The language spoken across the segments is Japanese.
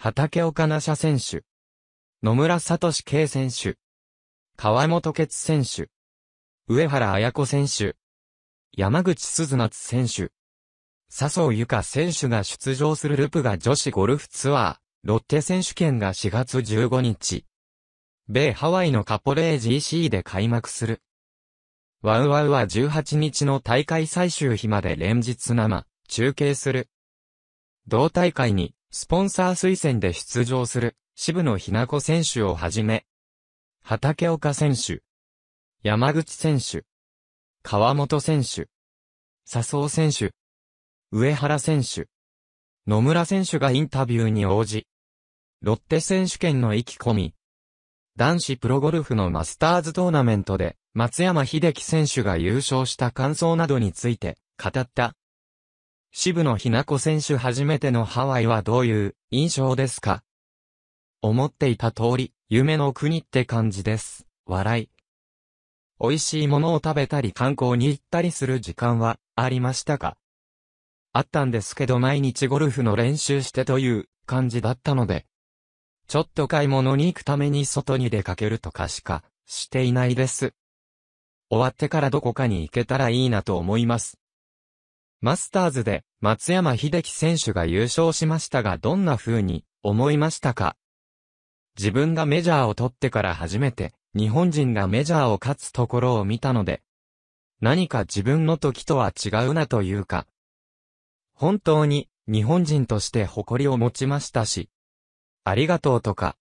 畑岡奈社選手。野村聡圭選手。川本哲選手。上原彩子選手。山口鈴夏選手。笹生由香選手が出場するルプが女子ゴルフツアー、ロッテ選手権が4月15日。米ハワイのカポレー GC で開幕する。ワウワウは18日の大会最終日まで連日生、中継する。同大会に、スポンサー推薦で出場する、渋野ひな子選手をはじめ、畑岡選手、山口選手、川本選手、笹生選手、上原選手、野村選手がインタビューに応じ、ロッテ選手権の意気込み、男子プロゴルフのマスターズトーナメントで、松山秀樹選手が優勝した感想などについて、語った。渋野日向子選手初めてのハワイはどういう印象ですか思っていた通り、夢の国って感じです。笑い。美味しいものを食べたり観光に行ったりする時間はありましたかあったんですけど毎日ゴルフの練習してという感じだったので、ちょっと買い物に行くために外に出かけるとかしかしていないです。終わってからどこかに行けたらいいなと思います。マスターズで松山秀樹選手が優勝しましたがどんな風に思いましたか自分がメジャーを取ってから初めて日本人がメジャーを勝つところを見たので何か自分の時とは違うなというか本当に日本人として誇りを持ちましたしありがとうとか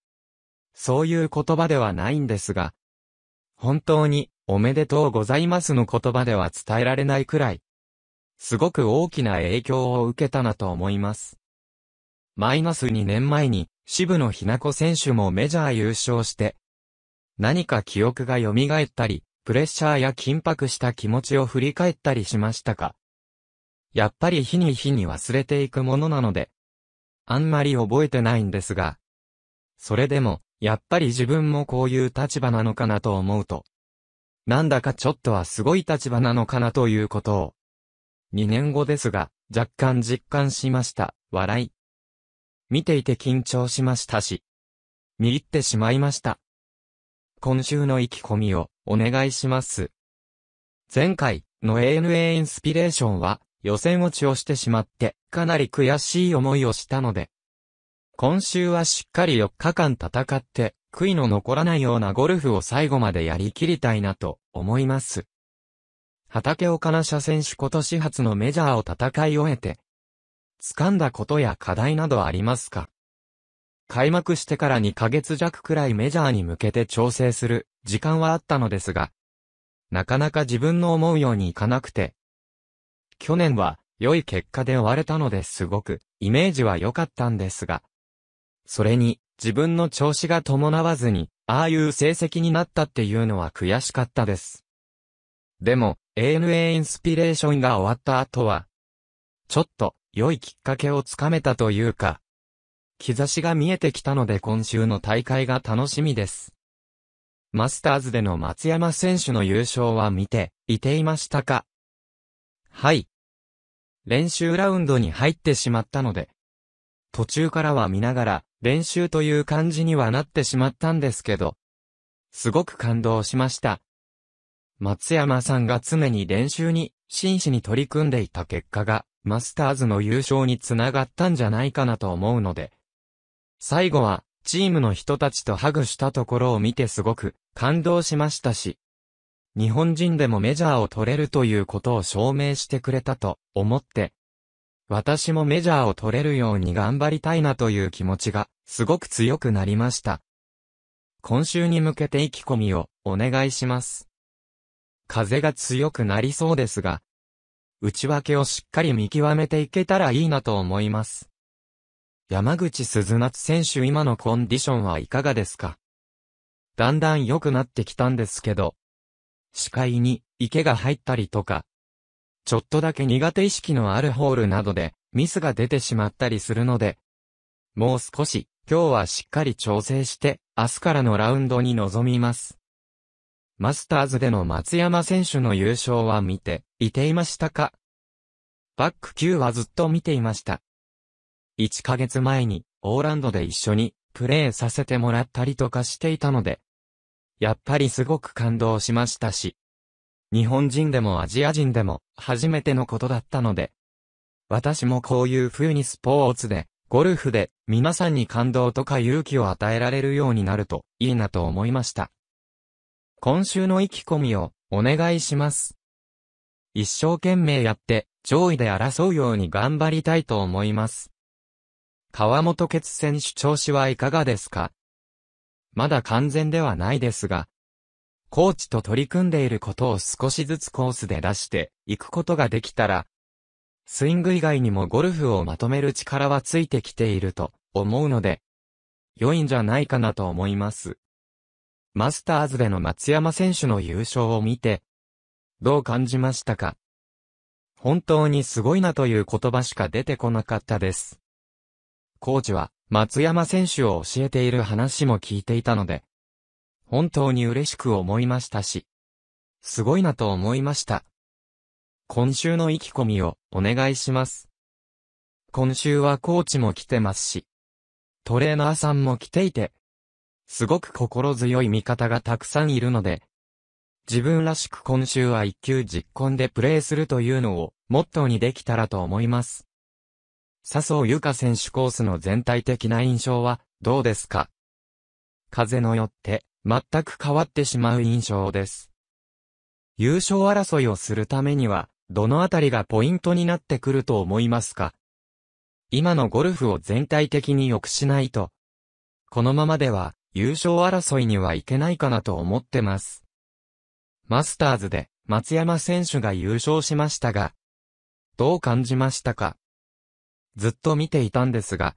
そういう言葉ではないんですが本当におめでとうございますの言葉では伝えられないくらいすごく大きな影響を受けたなと思います。マイナス2年前に、渋野日向子選手もメジャー優勝して、何か記憶が蘇ったり、プレッシャーや緊迫した気持ちを振り返ったりしましたかやっぱり日に日に忘れていくものなので、あんまり覚えてないんですが、それでも、やっぱり自分もこういう立場なのかなと思うと、なんだかちょっとはすごい立場なのかなということを、2年後ですが、若干実感しました。笑い。見ていて緊張しましたし、見入ってしまいました。今週の意気込みをお願いします。前回の ANA インスピレーションは予選落ちをしてしまってかなり悔しい思いをしたので、今週はしっかり4日間戦って悔いの残らないようなゴルフを最後までやりきりたいなと思います。畑岡奈社選手今年初のメジャーを戦い終えて、掴んだことや課題などありますか開幕してから2ヶ月弱くらいメジャーに向けて調整する時間はあったのですが、なかなか自分の思うようにいかなくて、去年は良い結果で終われたのですごくイメージは良かったんですが、それに自分の調子が伴わずに、ああいう成績になったっていうのは悔しかったです。でも、ANA インスピレーションが終わった後は、ちょっと良いきっかけをつかめたというか、兆しが見えてきたので今週の大会が楽しみです。マスターズでの松山選手の優勝は見て、いていましたかはい。練習ラウンドに入ってしまったので、途中からは見ながら、練習という感じにはなってしまったんですけど、すごく感動しました。松山さんが常に練習に真摯に取り組んでいた結果が、マスターズの優勝につながったんじゃないかなと思うので。最後は、チームの人たちとハグしたところを見てすごく感動しましたし、日本人でもメジャーを取れるということを証明してくれたと思って、私もメジャーを取れるように頑張りたいなという気持ちがすごく強くなりました。今週に向けて意気込みをお願いします。風が強くなりそうですが、内訳をしっかり見極めていけたらいいなと思います。山口鈴夏選手今のコンディションはいかがですかだんだん良くなってきたんですけど、視界に池が入ったりとか、ちょっとだけ苦手意識のあるホールなどでミスが出てしまったりするので、もう少し今日はしっかり調整して明日からのラウンドに臨みます。マスターズでの松山選手の優勝は見て、いていましたかバック9はずっと見ていました。1ヶ月前に、オーランドで一緒に、プレーさせてもらったりとかしていたので、やっぱりすごく感動しましたし、日本人でもアジア人でも、初めてのことだったので、私もこういう風にスポーツで、ゴルフで、皆さんに感動とか勇気を与えられるようになると、いいなと思いました。今週の意気込みをお願いします。一生懸命やって、上位で争うように頑張りたいと思います。川本決選手調子はいかがですかまだ完全ではないですが、コーチと取り組んでいることを少しずつコースで出していくことができたら、スイング以外にもゴルフをまとめる力はついてきていると思うので、良いんじゃないかなと思います。マスターズでの松山選手の優勝を見て、どう感じましたか本当にすごいなという言葉しか出てこなかったです。コーチは松山選手を教えている話も聞いていたので、本当に嬉しく思いましたし、すごいなと思いました。今週の意気込みをお願いします。今週はコーチも来てますし、トレーナーさんも来ていて、すごく心強い味方がたくさんいるので、自分らしく今週は一級実婚でプレーするというのをモットーにできたらと思います。笹生優香選手コースの全体的な印象はどうですか風のよって全く変わってしまう印象です。優勝争いをするためにはどのあたりがポイントになってくると思いますか今のゴルフを全体的に良くしないと、このままでは優勝争いにはいけないかなと思ってます。マスターズで松山選手が優勝しましたが、どう感じましたかずっと見ていたんですが、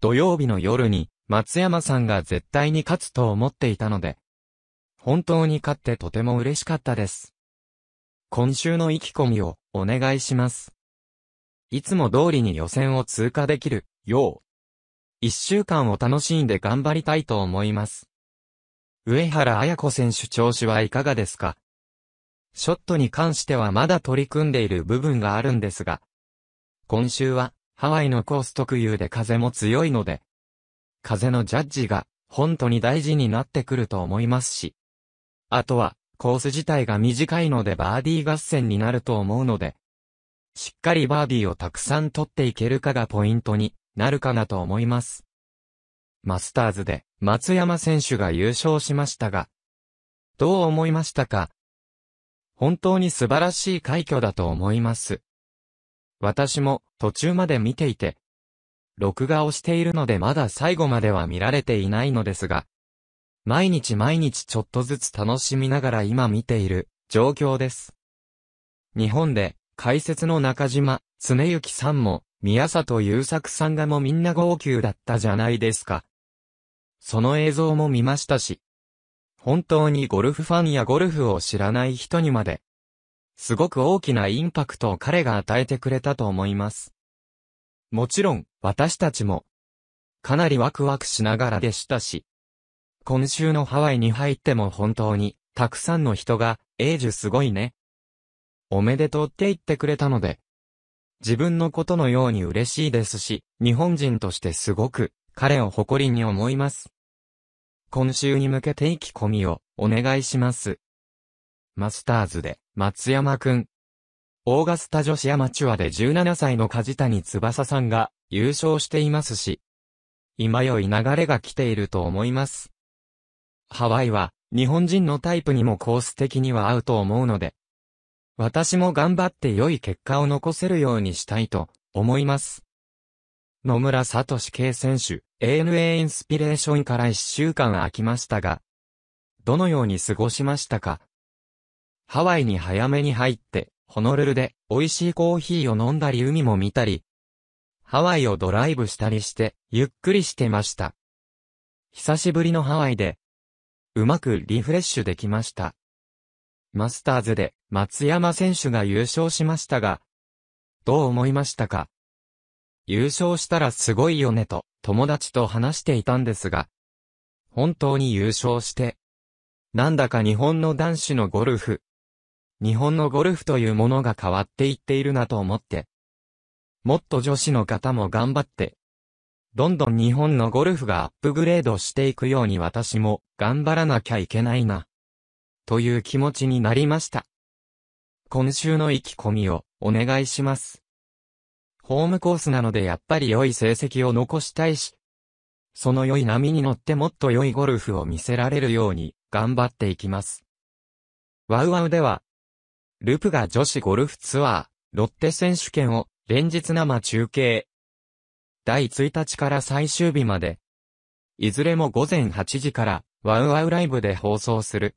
土曜日の夜に松山さんが絶対に勝つと思っていたので、本当に勝ってとても嬉しかったです。今週の意気込みをお願いします。いつも通りに予選を通過できるよう一週間を楽しんで頑張りたいと思います。上原彩子選手調子はいかがですかショットに関してはまだ取り組んでいる部分があるんですが、今週はハワイのコース特有で風も強いので、風のジャッジが本当に大事になってくると思いますし、あとはコース自体が短いのでバーディー合戦になると思うので、しっかりバーディーをたくさん取っていけるかがポイントになるかなと思います。マスターズで松山選手が優勝しましたが、どう思いましたか本当に素晴らしい快挙だと思います。私も途中まで見ていて、録画をしているのでまだ最後までは見られていないのですが、毎日毎日ちょっとずつ楽しみながら今見ている状況です。日本で解説の中島、常幸さんも宮里優作さんがもみんな号泣だったじゃないですか。その映像も見ましたし。本当にゴルフファンやゴルフを知らない人にまで、すごく大きなインパクトを彼が与えてくれたと思います。もちろん、私たちも、かなりワクワクしながらでしたし、今週のハワイに入っても本当に、たくさんの人が、エイジュすごいね。おめでとうって言ってくれたので、自分のことのように嬉しいですし、日本人としてすごく、彼を誇りに思います。今週に向けて意気込みを、お願いします。マスターズで、松山くん。オーガスタ女子アマチュアで17歳の梶谷翼さんが、優勝していますし、今良い流れが来ていると思います。ハワイは、日本人のタイプにもコース的には合うと思うので、私も頑張って良い結果を残せるようにしたいと思います。野村聡圭選手、ANA インスピレーションから1週間空きましたが、どのように過ごしましたかハワイに早めに入って、ホノルルで美味しいコーヒーを飲んだり海も見たり、ハワイをドライブしたりして、ゆっくりしてました。久しぶりのハワイで、うまくリフレッシュできました。マスターズで松山選手が優勝しましたが、どう思いましたか優勝したらすごいよねと友達と話していたんですが、本当に優勝して、なんだか日本の男子のゴルフ、日本のゴルフというものが変わっていっているなと思って、もっと女子の方も頑張って、どんどん日本のゴルフがアップグレードしていくように私も頑張らなきゃいけないな。という気持ちになりました。今週の意気込みをお願いします。ホームコースなのでやっぱり良い成績を残したいし、その良い波に乗ってもっと良いゴルフを見せられるように頑張っていきます。ワウワウでは、ルプが女子ゴルフツアー、ロッテ選手権を連日生中継。第1日から最終日まで、いずれも午前8時からワウワウライブで放送する。